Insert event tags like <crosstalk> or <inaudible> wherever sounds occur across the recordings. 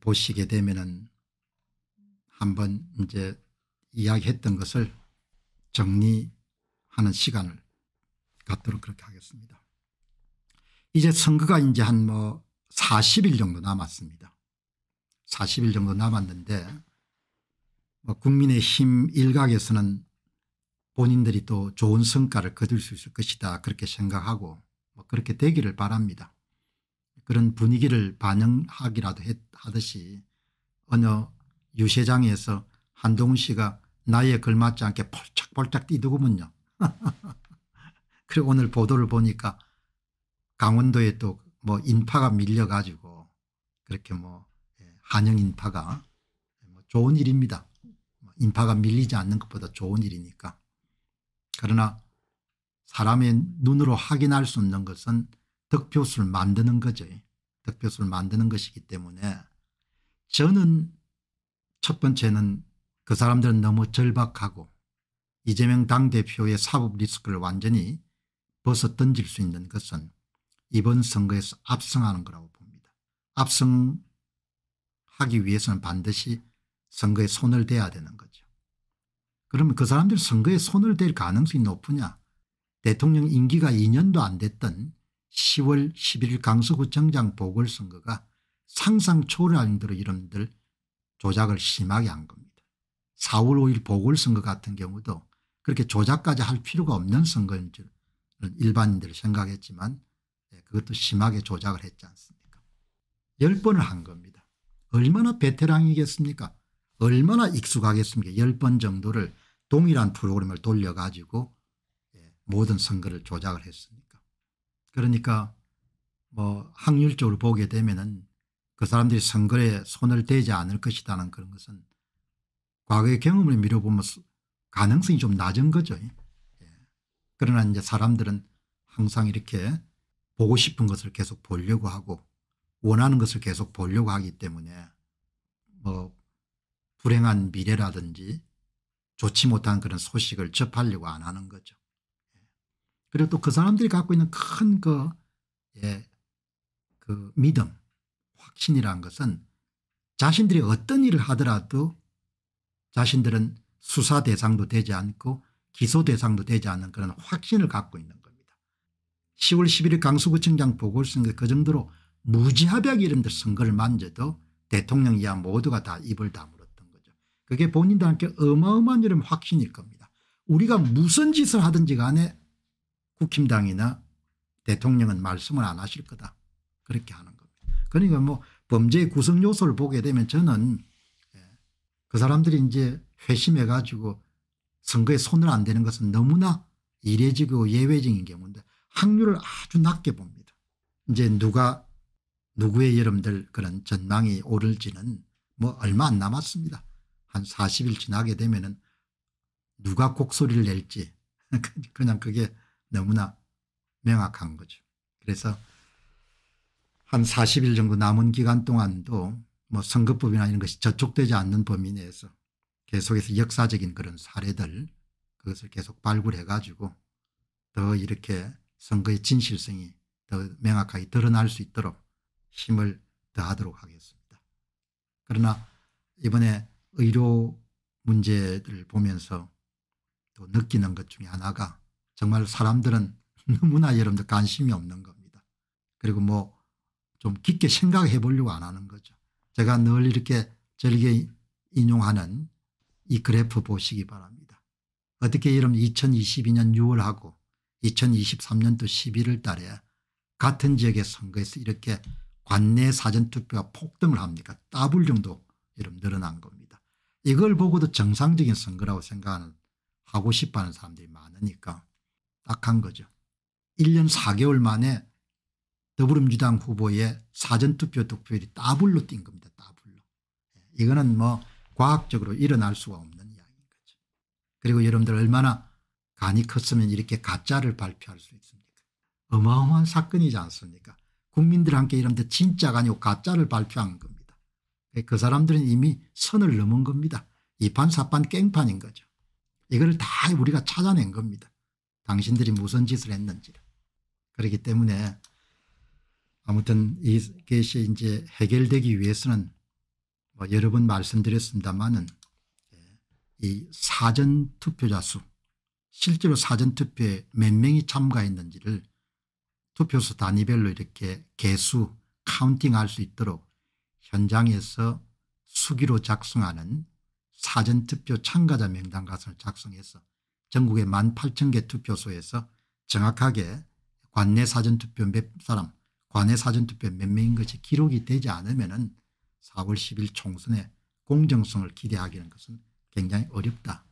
보시게 되면은 한번 이제 이야기했던 것을 정리하는 시간을 갖도록 그렇게 하겠습니다. 이제 선거가 이제 한 뭐 40일 정도 남았습니다. 40일 정도 남았는데 뭐 국민의힘 일각에서는 본인들이 또 좋은 성과를 거둘 수 있을 것이다 그렇게 생각하고 뭐 그렇게 되기를 바랍니다. 그런 분위기를 반영하기라도 했, 하듯이 어느 유세장에서 한동훈 씨가 나이에 걸맞지 않게 폴짝폴짝 뛰더군요. <laughs> 그리고 오늘 보도를 보니까 강원도에 또 뭐 인파가 밀려가지고 그렇게 뭐 예, 한영 인파가 뭐 좋은 일입니다. 뭐 인파가 밀리지 않는 것보다 좋은 일이니까. 그러나 사람의 눈으로 확인할 수 없는 것은 득표수를 만드는 거죠. 득표수를 만드는 것이기 때문에 저는 첫 번째는 그 사람들은 너무 절박하고 이재명 당대표의 사법 리스크를 완전히 벗어던질 수 있는 것은 이번 선거에서 압승하는 거라고 봅니다. 압승하기 위해서는 반드시 선거에 손을 대야 되는 거죠. 그러면 그사람들 선거에 손을 댈 가능성이 높으냐 대통령 임기가 2년도 안 됐던 10월 11일 강서구청장 보궐선거가 상상 초월는 대로 이름들 조작을 심하게 한 겁니다. 4월 5일 보궐선거 같은 경우도 그렇게 조작까지 할 필요가 없는 선거인 줄일반인들 생각했지만 예, 그것도 심하게 조작을 했지 않습니까 10번을 한 겁니다. 얼마나 베테랑이겠습니까 얼마나 익숙하겠습니까 10번 정도를 동일한 프로그램을 돌려가지고 예, 모든 선거를 조작을 했습니다. 그러니까 뭐 확률적으로 보게 되면은 그 사람들이 선거에 손을 대지 않을 것이다는 그런 것은 과거의 경험을 미뤄보면 가능성이 좀 낮은 거죠. 예. 그러나 이제 사람들은 항상 이렇게 보고 싶은 것을 계속 보려고 하고 원하는 것을 계속 보려고 하기 때문에 뭐 불행한 미래라든지 좋지 못한 그런 소식을 접하려고 안 하는 거죠. 그리고 또 그 사람들이 갖고 있는 큰 그 예, 그 믿음 확신이라는 것은 자신들이 어떤 일을 하더라도 자신들은 수사 대상도 되지 않고 기소 대상도 되지 않는 그런 확신을 갖고 있는 겁니다. 10월 11일 강서구청장 보궐선거 그 정도로 무지하약 이름들 선거를 만져도 대통령 이하 모두가 다 입을 다물었던 거죠. 그게 본인들한테 어마어마한 이름 확신일 겁니다. 우리가 무슨 짓을 하든지 간에 국힘당이나 대통령은 말씀을 안 하실 거다. 그렇게 하는 겁니다. 그러니까 뭐 범죄의 구성 요소를 보게 되면 저는 예, 그 사람들이 이제 회심해 가지고 선거에 손을 안 대는 것은 너무나 이례적이고 예외적인 경우인데 확률을 아주 낮게 봅니다. 이제 누가 누구의 여러분들 그런 전망이 오를지는 뭐 얼마 안 남았습니다. 한 40일 지나게 되면은 누가 곡소리를 낼지 <laughs> 그냥 그게 너무나 명확한 거죠. 그래서 한 40일 정도 남은 기간 동안도 뭐 선거법이나 이런 것이 저촉되지 않는 범위 내에서 계속해서 역사적인 그런 사례들 그것을 계속 발굴해 가지고 더 이렇게 선거의 진실성이 더 명확하게 드러날 수 있도록 힘을 더하도록 하겠습니다. 그러나 이번에 의료 문제를 보면서 또 느끼는 것 중에 하나가 정말 사람들은 <laughs> 너무나 여러분들 관심이 없는 겁니다. 그리고 뭐 좀 깊게 생각해 보려고 안 하는 거죠. 제가 늘 이렇게 절개 인용하는 이 그래프 보시기 바랍니다. 어떻게 이런 2022년 6월하고 2023년도 11월 달에 같은 지역의 선거에서 이렇게 관내 사전투표가 폭등을 합니까 더블 정도 여러분 늘어난 겁니다. 이걸 보고도 정상적인 선거라고 생각하 하고 싶어하는 사람들이 많으니까 박한 거죠. 1년 4개월 만에 더불어민주당 후보의 사전투표 득표율이 따블로 뛴 겁니다. 따블로. 예, 이거는 뭐 과학적으로 일어날 수가 없는 이야기인 거죠. 그리고 여러분들 얼마나 간이 컸으면 이렇게 가짜를 발표할 수 있습니까 어마어마한 사건이지 않습니까 국민들 함께 이런데 진짜가 아니고 가짜를 발표한 겁니다. 예, 그 사람들은 이미 선을 넘은 겁니다. 이판사판 깽판인 거죠. 이걸 다 우리가 찾아낸 겁니다. 당신들이 무슨 짓을 했는지를. 그렇기 때문에 아무튼 이것이 이제 해결되기 위해서는 뭐 여러 번 말씀드렸습니다만은 예, 이 사전 투표자 수 실제로 사전 투표에 몇 명이 참가했는지를 투표소 단위별로 이렇게 개수 카운팅할 수 있도록 현장에서 수기로 작성하는 사전투표 참가자 명단 가설을 작성해서 전국의 1만 8천 개 투표소에서 정확하게 관내 사전투표 몇 사람 관내 사전투표 몇 명인 것이 기록이 되지 않으면 은 4월 10일 총선에 공정성을 기대하기는 것은 굉장히 어렵다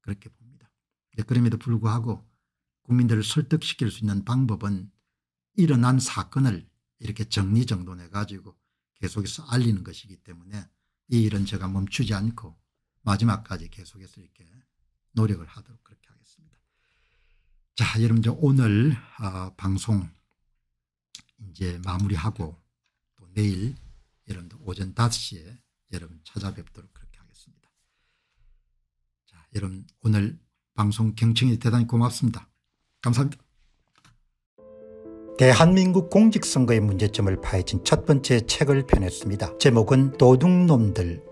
그렇게 봅니다. 그럼에도 불구하고 국민들을 설득시킬 수 있는 방법은 일어난 사건을 이렇게 정리정돈해 가지고 계속해서 알리는 것이기 때문에 이 일은 제가 멈추지 않고 마지막까지 계속해서 이렇게 노력을 하도록 그렇게 하겠습니다. 자, 여러분 저 오늘 어, 방송 이제 마무리하고 또 내일 여러분들 오전 5시에 여러분 찾아뵙도록 그렇게 하겠습니다. 자, 여러분 오늘 방송 경청이 대단히 고맙습니다. 감사합니다. 대한민국 공직선거의 문제점을 파헤친 첫 번째 책을 펴냈습니다. 제목은 도둑놈들